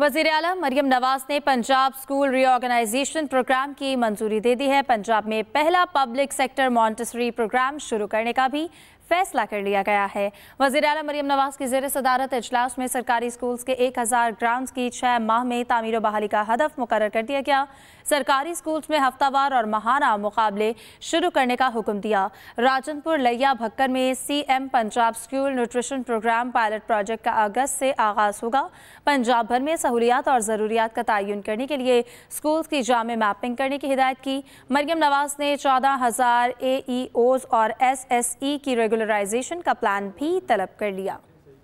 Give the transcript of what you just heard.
वजीर अला मरियम नवाज ने पंजाब स्कूल रीऑर्गेनाइजेशन प्रोग्राम की मंजूरी दे दी है पंजाब में पहला पब्लिक सेक्टर मॉन्टसरी प्रोग्राम शुरू करने का भी फैसला कर लिया गया है वजीर अला मरियम नवाज की जेर सदारत अजलास में सरकारी स्कूल्स के 1000 ग्राउंड की छः माह में तामीर बहाली का हदफ मुकर कर दिया गया सरकारी स्कूल्स में हफ्तावार और माहाना मुकाबले शुरू करने का हुक्म दिया राजनपुर लैया भक्कर में C M Punjab school nutrition programme pilot project का अगस्त से आगाज़ होगा पंजाब भर में सहूलियात और ज़रूरियात का तयन करने के लिए स्कूल्स की जाम मैपिंग करने की हिदायत की मरियम नवाज ने चौदह हज़ार ए ई e ओज और एस एस ई की रेगुलराइजेशन का प्लान भी तलब कर लिया